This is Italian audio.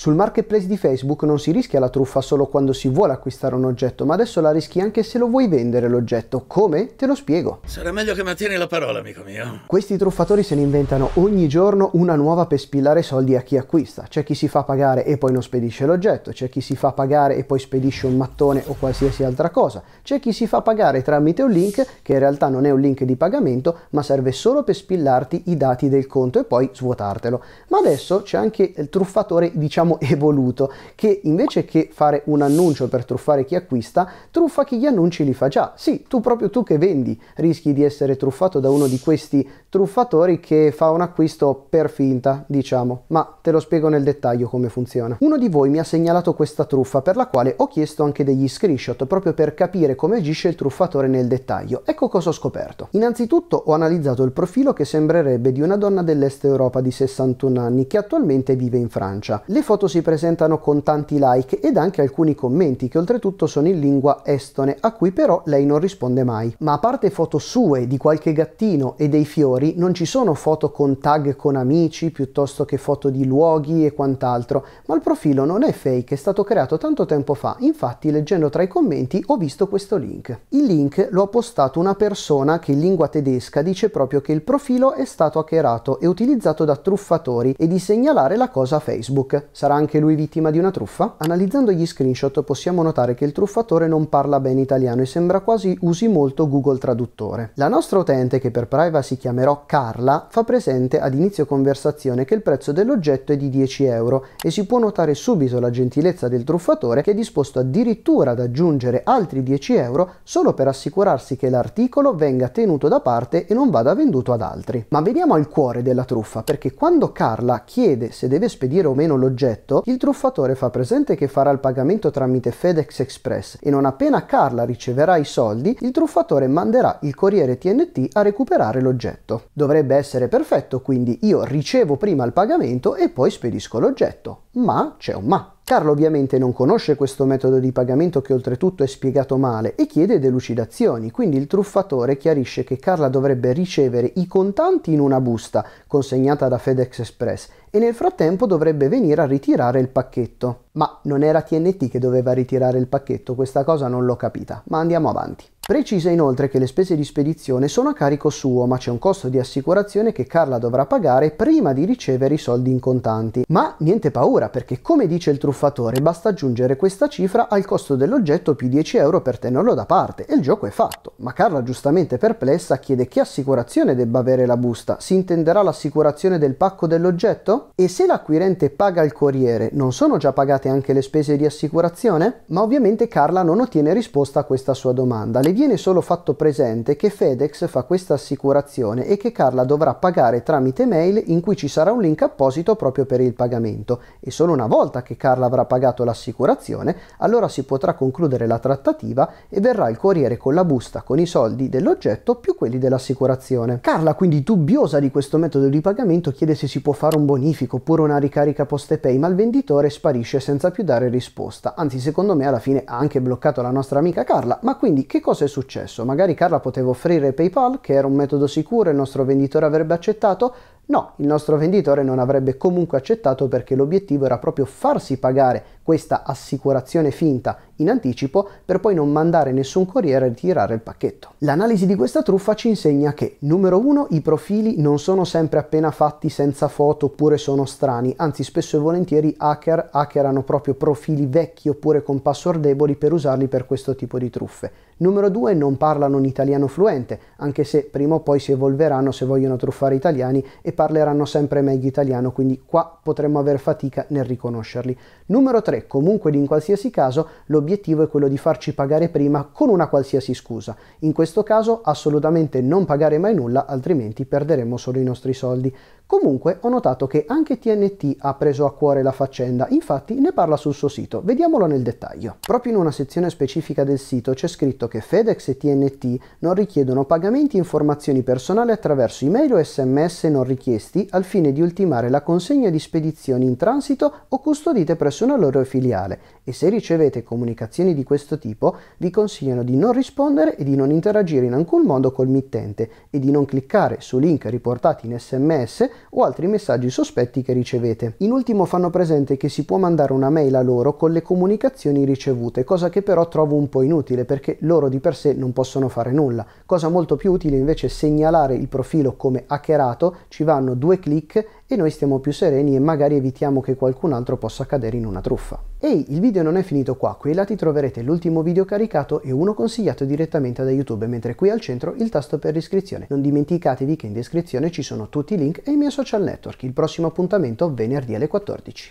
Sul marketplace di Facebook non si rischia la truffa solo quando si vuole acquistare un oggetto, ma adesso la rischi anche se lo vuoi vendere l'oggetto. Come? Te lo spiego. Sarà meglio che mantieni la parola, amico mio. Questi truffatori se ne inventano ogni giorno una nuova per spillare soldi a chi acquista. C'è chi si fa pagare e poi non spedisce l'oggetto, c'è chi si fa pagare e poi spedisce un mattone o qualsiasi altra cosa, c'è chi si fa pagare tramite un link che in realtà non è un link di pagamento, ma serve solo per spillarti i dati del conto e poi svuotartelo. Ma adesso c'è anche il truffatore, diciamo diciamo evoluto che invece che fare un annuncio per truffare chi acquista truffa chi gli annunci li fa già sì tu proprio tu che vendi rischi di essere truffato da uno di questi truffatori che fa un acquisto per finta diciamo ma te lo spiego nel dettaglio come funziona uno di voi mi ha segnalato questa truffa per la quale ho chiesto anche degli screenshot proprio per capire come agisce il truffatore nel dettaglio ecco cosa ho scoperto innanzitutto ho analizzato il profilo che sembrerebbe di una donna dell'est Europa di 61 anni che attualmente vive in Francia le foto foto si presentano con tanti like ed anche alcuni commenti che oltretutto sono in lingua estone, a cui però lei non risponde mai. Ma a parte foto sue di qualche gattino e dei fiori, non ci sono foto con tag con amici piuttosto che foto di luoghi e quant'altro, ma il profilo non è fake, è stato creato tanto tempo fa, infatti leggendo tra i commenti ho visto questo link. Il link lo ha postato una persona che in lingua tedesca dice proprio che il profilo è stato hackerato e utilizzato da truffatori e di segnalare la cosa a Facebook. Sarà sarà anche lui vittima di una truffa? Analizzando gli screenshot possiamo notare che il truffatore non parla bene italiano e sembra quasi usi molto Google Traduttore. La nostra utente, che per privacy chiamerò Carla, fa presente ad inizio conversazione che il prezzo dell'oggetto è di 10 euro e si può notare subito la gentilezza del truffatore che è disposto addirittura ad aggiungere altri 10 euro solo per assicurarsi che l'articolo venga tenuto da parte e non vada venduto ad altri. Ma veniamo al cuore della truffa, perché quando Carla chiede se deve spedire o meno l'oggetto, oggetto, il truffatore fa presente che farà il pagamento tramite FedEx Express e non appena Carla riceverà i soldi, il truffatore manderà il corriere TNT a recuperare l'oggetto. Dovrebbe essere perfetto, quindi io ricevo prima il pagamento e poi spedisco l'oggetto. Ma c'è un ma. Carlo ovviamente non conosce questo metodo di pagamento che oltretutto è spiegato male e chiede delucidazioni, quindi il truffatore chiarisce che Carla dovrebbe ricevere i contanti in una busta consegnata da FedEx Express e nel frattempo dovrebbe venire a ritirare il pacchetto. Ma non era TNT che doveva ritirare il pacchetto, questa cosa non l'ho capita, ma andiamo avanti. Precisa inoltre che le spese di spedizione sono a carico suo, ma c'è un costo di assicurazione che Carla dovrà pagare prima di ricevere i soldi in contanti. Ma niente paura, perché come dice il truffatore, basta aggiungere questa cifra al costo dell'oggetto più 10 euro per tenerlo da parte e il gioco è fatto. Ma Carla, giustamente perplessa, chiede che assicurazione debba avere la busta. Si intenderà l'assicurazione del pacco dell'oggetto? E se l'acquirente paga il corriere, non sono già pagate anche le spese di assicurazione? Ma ovviamente Carla non ottiene risposta a questa sua domanda, le viene solo fatto presente che FedEx fa questa assicurazione e che Carla dovrà pagare tramite mail in cui ci sarà un link apposito proprio per il pagamento e solo una volta che Carla avrà pagato l'assicurazione allora si potrà concludere la trattativa e verrà il corriere con la busta con i soldi dell'oggetto più quelli dell'assicurazione. Carla quindi dubbiosa di questo metodo di pagamento chiede se si può fare un bonifico oppure una ricarica poste pay ma il venditore sparisce senza senza più dare risposta, anzi secondo me alla fine ha anche bloccato la nostra amica Carla, ma quindi che cosa è successo? Magari Carla poteva offrire PayPal, che era un metodo sicuro, e il nostro venditore avrebbe accettato, No, il nostro venditore non avrebbe comunque accettato perché l'obiettivo era proprio farsi pagare questa assicurazione finta in anticipo per poi non mandare nessun corriere a ritirare il pacchetto. L'analisi di questa truffa ci insegna che, numero uno, i profili non sono sempre appena fatti senza foto oppure sono strani, anzi spesso e volentieri hacker hackerano proprio profili vecchi oppure con password deboli per usarli per questo tipo di truffe. Numero due, non parlano un italiano fluente, anche se prima o poi si evolveranno se vogliono truffare italiani e parleranno sempre meglio italiano, quindi qua potremmo avere fatica nel riconoscerli. Numero 3, comunque in qualsiasi caso, l'obiettivo è quello di farci pagare prima con una qualsiasi scusa. In questo caso assolutamente non pagare mai nulla, altrimenti perderemo solo i nostri soldi. Comunque ho notato che anche TNT ha preso a cuore la faccenda, infatti ne parla sul suo sito, vediamolo nel dettaglio. Proprio in una sezione specifica del sito c'è scritto che FedEx e TNT non richiedono pagamenti e informazioni personali attraverso email o sms non richiesti al fine di ultimare la consegna di spedizioni in transito o custodite presso una loro filiale e se ricevete comunicazioni di questo tipo vi consigliano di non rispondere e di non interagire in alcun modo col mittente e di non cliccare su link riportati in sms o altri messaggi sospetti che ricevete. In ultimo fanno presente che si può mandare una mail a loro con le comunicazioni ricevute, cosa che però trovo un po' inutile perché loro di per sé non possono fare nulla. Cosa molto più utile invece segnalare il profilo come hackerato, ci vanno due clic e noi stiamo più sereni e magari evitiamo che qualcun altro possa cadere in una truffa. Ehi, il video non è finito qua, qui là ti troverete l'ultimo video caricato e uno consigliato direttamente da YouTube, mentre qui al centro il tasto per iscrizione. Non dimenticatevi che in descrizione ci sono tutti i link e i miei social network. Il prossimo appuntamento venerdì alle 14.